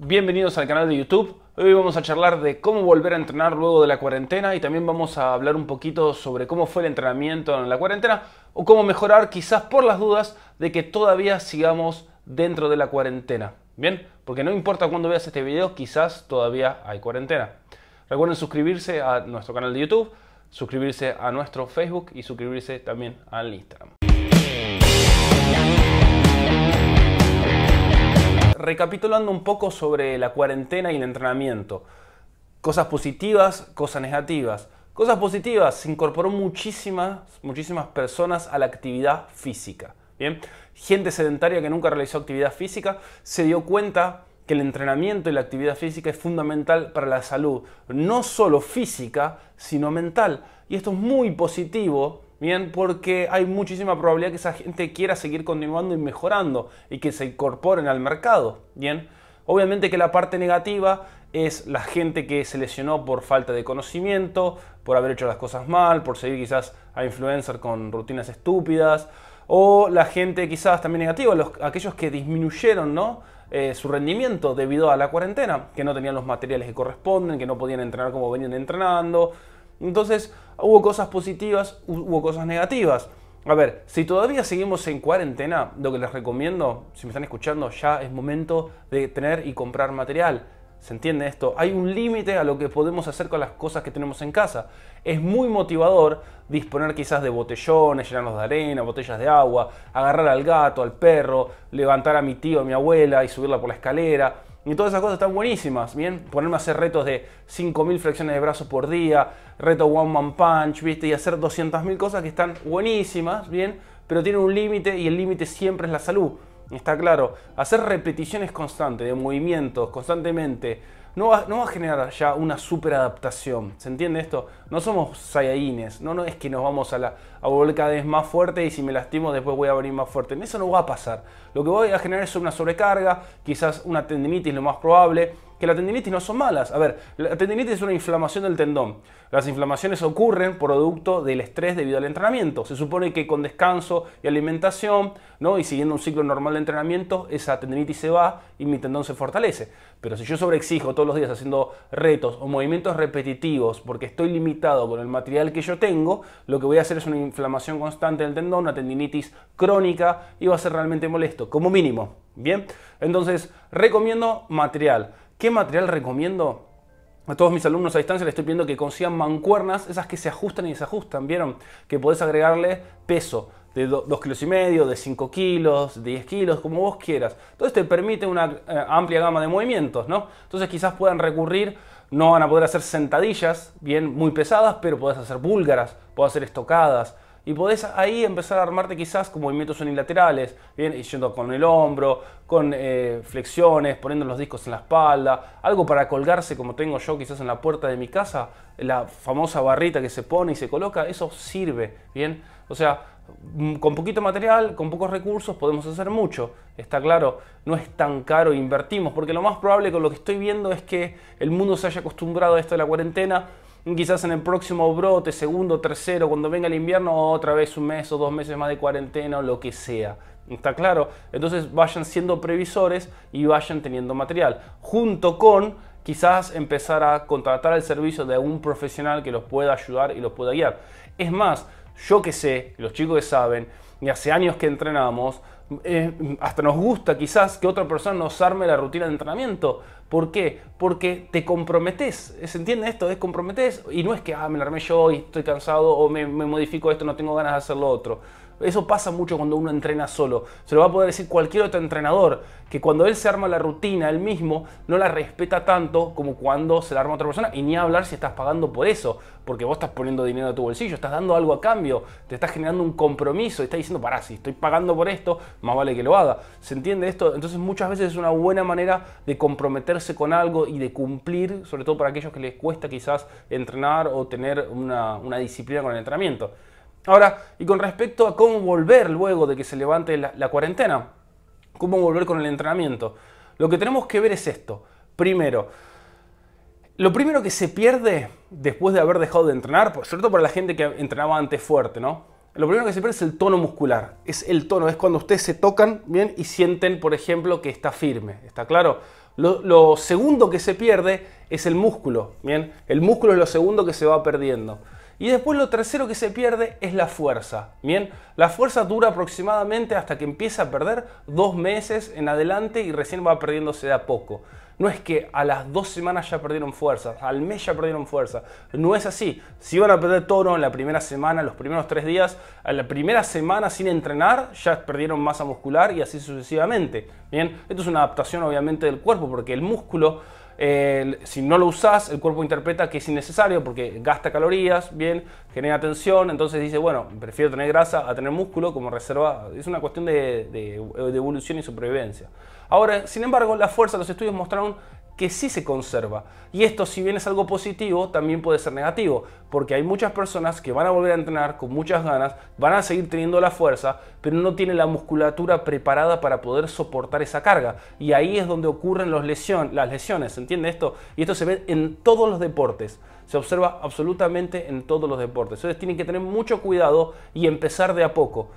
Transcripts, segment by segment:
Bienvenidos al canal de YouTube. Hoy vamos a charlar de cómo volver a entrenar luego de la cuarentena y también vamos a hablar un poquito sobre cómo fue el entrenamiento en la cuarentena o cómo mejorar quizás por las dudas de que todavía sigamos dentro de la cuarentena. Bien, porque no importa cuándo veas este video, quizás todavía hay cuarentena. Recuerden suscribirse a nuestro canal de YouTube, suscribirse a nuestro Facebook y suscribirse también al Instagram recapitulando un poco sobre la cuarentena y el entrenamiento. Cosas positivas, cosas negativas. Cosas positivas, se incorporó muchísimas, muchísimas personas a la actividad física. Bien, gente sedentaria que nunca realizó actividad física se dio cuenta que el entrenamiento y la actividad física es fundamental para la salud, no solo física, sino mental. Y esto es muy positivo Bien, porque hay muchísima probabilidad que esa gente quiera seguir continuando y mejorando y que se incorporen al mercado. Bien, obviamente que la parte negativa es la gente que se lesionó por falta de conocimiento, por haber hecho las cosas mal, por seguir quizás a influencer con rutinas estúpidas, o la gente quizás también negativa, los, aquellos que disminuyeron, eh, su rendimiento debido a la cuarentena, que no tenían los materiales que corresponden, que no podían entrenar como venían entrenando, entonces, hubo cosas positivas, hubo cosas negativas. A ver, si todavía seguimos en cuarentena, lo que les recomiendo, si me están escuchando, ya es momento de tener y comprar material. ¿Se entiende esto? Hay un límite a lo que podemos hacer con las cosas que tenemos en casa. Es muy motivador disponer quizás de botellones, llenarnos de arena, botellas de agua, agarrar al gato, al perro, levantar a mi tío, a mi abuela y subirla por la escalera. Y todas esas cosas están buenísimas, ¿bien? Ponerme a hacer retos de 5.000 flexiones de brazos por día, reto one man punch, ¿viste? Y hacer 200.000 cosas que están buenísimas, ¿bien? Pero tiene un límite y el límite siempre es la salud. Está claro, hacer repeticiones constantes de movimientos constantemente no va, a generar ya una superadaptación. ¿Se entiende esto? No somos Saiyajines, no, no es que nos vamos a, la, a volver cada vez más fuerte y si me lastimo después voy a venir más fuerte. Eso no va a pasar. Lo que voy a generar es una sobrecarga, quizás una tendinitis lo más probable que la tendinitis no son malas. A ver, la tendinitis es una inflamación del tendón. Las inflamaciones ocurren producto del estrés debido al entrenamiento. Se supone que con descanso y alimentación, ¿no? Y siguiendo un ciclo normal de entrenamiento, esa tendinitis se va y mi tendón se fortalece. Pero si yo sobreexijo todos los días haciendo retos o movimientos repetitivos porque estoy limitado con el material que yo tengo, lo que voy a hacer es una inflamación constante del tendón, una tendinitis crónica y va a ser realmente molesto, como mínimo. Bien, entonces recomiendo material. ¿Qué material recomiendo? A todos mis alumnos a distancia les estoy pidiendo que consigan mancuernas, esas que se ajustan y se ajustan, ¿vieron? Que podés agregarle peso de 2 kilos y medio, de 5 kilos, de 10 kilos, como vos quieras. Entonces te permite una eh, amplia gama de movimientos, ¿no? Entonces quizás puedan recurrir, no van a poder hacer sentadillas, bien, muy pesadas, pero podés hacer búlgaras, podés hacer estocadas, y podés ahí empezar a armarte quizás con movimientos unilaterales, bien, yendo con el hombro, con eh, flexiones, poniendo los discos en la espalda, algo para colgarse como tengo yo quizás en la puerta de mi casa, la famosa barrita que se pone y se coloca, eso sirve, bien. O sea, mm, con poquito material, con pocos recursos podemos hacer mucho, está claro, no es tan caro e invertimos, porque lo más probable con lo que estoy viendo es que el mundo se haya acostumbrado a esto de la cuarentena Quizás en el próximo brote, segundo, tercero, cuando venga el invierno, otra vez un mes o dos meses más de cuarentena o lo que sea. ¿Está claro? Entonces vayan siendo previsores y vayan teniendo material. Junto con quizás empezar a contratar el servicio de algún profesional que los pueda ayudar y los pueda guiar. Es más, yo que sé, los chicos que saben, y hace años que entrenamos, eh, hasta nos gusta quizás que otra persona nos arme la rutina de entrenamiento. ¿Por qué? Porque te comprometes. ¿Se entiende esto? Es comprometes y no es que ah, me la armé yo y estoy cansado o me, me modifico esto, no tengo ganas de hacer lo otro. Eso pasa mucho cuando uno entrena solo. Se lo va a poder decir cualquier otro entrenador, que cuando él se arma la rutina él mismo, no la respeta tanto como cuando se la arma otra persona. Y ni hablar si estás pagando por eso, porque vos estás poniendo dinero a tu bolsillo, estás dando algo a cambio, te estás generando un compromiso, estás diciendo, pará, si estoy pagando por esto, más vale que lo haga. ¿Se entiende esto? Entonces muchas veces es una buena manera de comprometerse con algo y de cumplir, sobre todo para aquellos que les cuesta quizás entrenar o tener una, una disciplina con el entrenamiento. Ahora, y con respecto a cómo volver luego de que se levante la, cuarentena, cómo volver con el entrenamiento, lo que tenemos que ver es esto. Primero, lo primero que se pierde después de haber dejado de entrenar, sobre todo para la gente que entrenaba antes fuerte, ¿no? Lo primero que se pierde es el tono muscular, es el tono, es cuando ustedes se tocan bien y sienten, por ejemplo, que está firme, ¿está claro? Lo, lo segundo que se pierde es el músculo, ¿bien? El músculo es lo segundo que se va perdiendo. Y después lo tercero que se pierde es la fuerza. Bien, la fuerza dura aproximadamente hasta que empieza a perder dos meses en adelante y recién va perdiéndose de a poco. No es que a las dos semanas ya perdieron fuerza, al mes ya perdieron fuerza. No es así. Si van a perder toro en la primera semana, los primeros tres días, a la primera semana sin entrenar, ya perdieron masa muscular y así sucesivamente. Bien, esto es una adaptación obviamente del cuerpo porque el músculo si no lo usas, el cuerpo interpreta que es innecesario porque gasta calorías, bien, genera tensión, entonces dice, bueno, prefiero tener grasa a tener músculo como reserva. Es una cuestión de, de evolución y supervivencia. Ahora, sin embargo, la fuerza, los estudios mostraron que sí se conserva. Y esto, si bien es algo positivo, también puede ser negativo, porque hay muchas personas que van a volver a entrenar con muchas ganas, van a seguir teniendo la fuerza, pero no tienen la musculatura preparada para poder soportar esa carga. Y ahí es donde ocurren las lesiones, ¿se entiende esto? Y esto se ve en todos los deportes, se observa absolutamente en todos los deportes. Entonces tienen que tener mucho cuidado y empezar de a poco.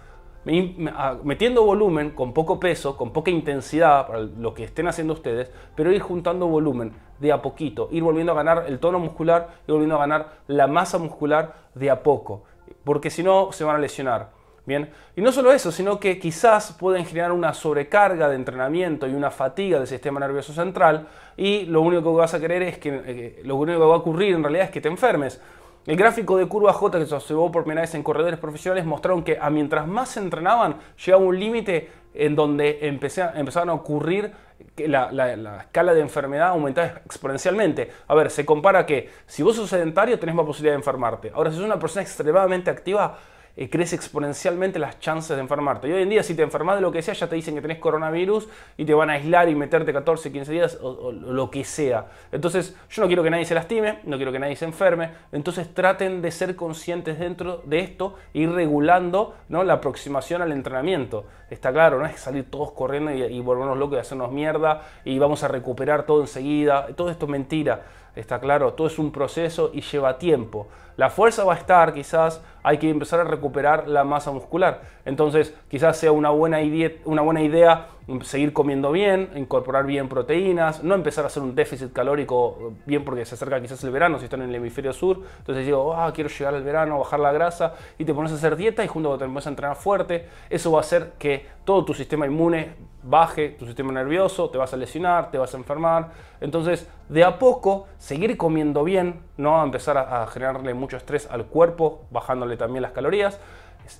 Ah, metiendo volumen con poco peso, con poca intensidad para lo que estén haciendo ustedes, pero ir juntando volumen de a poquito, ir volviendo a ganar el tono muscular, y volviendo a ganar la masa muscular de a poco, porque si no se van a lesionar. Bien, y no solo eso, sino que quizás pueden generar una sobrecarga de entrenamiento y una fatiga del sistema nervioso central y lo único que vas a querer es que, eh, lo único que va a ocurrir en realidad es que te enfermes. El gráfico de curva J que se observó por primera vez en corredores profesionales mostraron que a mientras más se entrenaban, llegaba un límite en donde empezaban a ocurrir que la, la, escala de enfermedad aumentaba exponencialmente. A ver, se compara que si vos sos sedentario tenés más posibilidad de enfermarte. Ahora, si sos una persona extremadamente activa, eh, crece exponencialmente las chances de enfermarte. Y hoy en día, si te enfermas de lo que sea, ya te dicen que tenés coronavirus y te van a aislar y meterte 14, 15 días o, lo que sea. Entonces, yo no quiero que nadie se lastime, no quiero que nadie se enferme. Entonces, traten de ser conscientes dentro de esto y e regulando ¿no? la aproximación al entrenamiento. Está claro, no es salir todos corriendo y, y volvernos locos y hacernos mierda y vamos a recuperar todo enseguida. Todo esto es mentira está claro, todo es un proceso y lleva tiempo. La fuerza va a estar, quizás hay que empezar a recuperar la masa muscular. Entonces, quizás sea una buena, idea, una buena idea mm, seguir comiendo bien, incorporar bien proteínas, no empezar a hacer un déficit calórico mm, bien porque se acerca quizás el verano, si están en el hemisferio sur. Entonces digo, ah, quiero llegar al verano, bajar la grasa, y te pones a hacer dieta y junto te empiezas a entrenar fuerte, eso va a hacer que todo tu sistema inmune baje tu sistema nervioso, te vas a lesionar, te vas a enfermar. Entonces, de a poco, seguir comiendo bien, no empezar a, a generarle mucho estrés al cuerpo, bajándole también las calorías,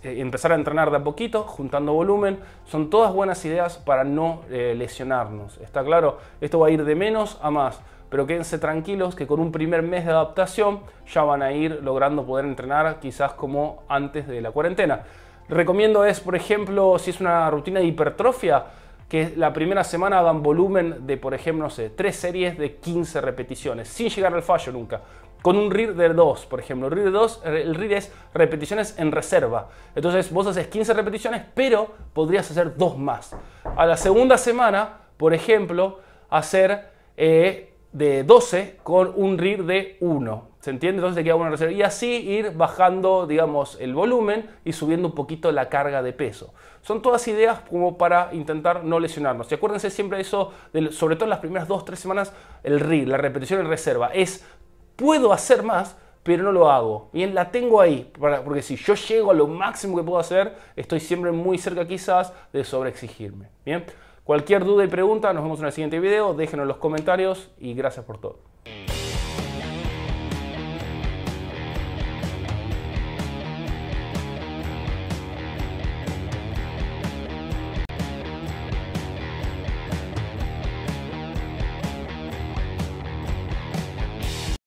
eh, empezar a entrenar de a poquito, juntando volumen, son todas buenas ideas para no eh, lesionarnos. Está claro, esto va a ir de menos a más pero quédense tranquilos que con un primer mes de adaptación ya van a ir logrando poder entrenar quizás como antes de la cuarentena. Recomiendo es, por ejemplo, si es una rutina de hipertrofia, que la primera semana hagan volumen de, por ejemplo, no sé, tres series de 15 repeticiones, sin llegar al fallo nunca. Con un RIR de 2, por ejemplo. RIR, de 2, eh, el RIR es repeticiones en reserva. Entonces vos haces 15 repeticiones, pero podrías hacer dos más. A la segunda semana, por ejemplo, hacer eh, de 12 con un RIR de 1. ¿Se entiende? Entonces que hago una reserva. Y así ir bajando, digamos, el volumen y subiendo un poquito la carga de peso. Son todas ideas como para intentar no lesionarnos. Y acuérdense siempre eso, sobre todo en las primeras 2 tres semanas, el RIR, la repetición en reserva. Es, puedo hacer más, pero no lo hago. Bien, la tengo ahí, porque si yo llego a lo máximo que puedo hacer, estoy siempre muy cerca quizás de sobreexigirme. Bien, cualquier duda y pregunta, nos vemos en el siguiente video, déjenos en los comentarios y gracias por todo.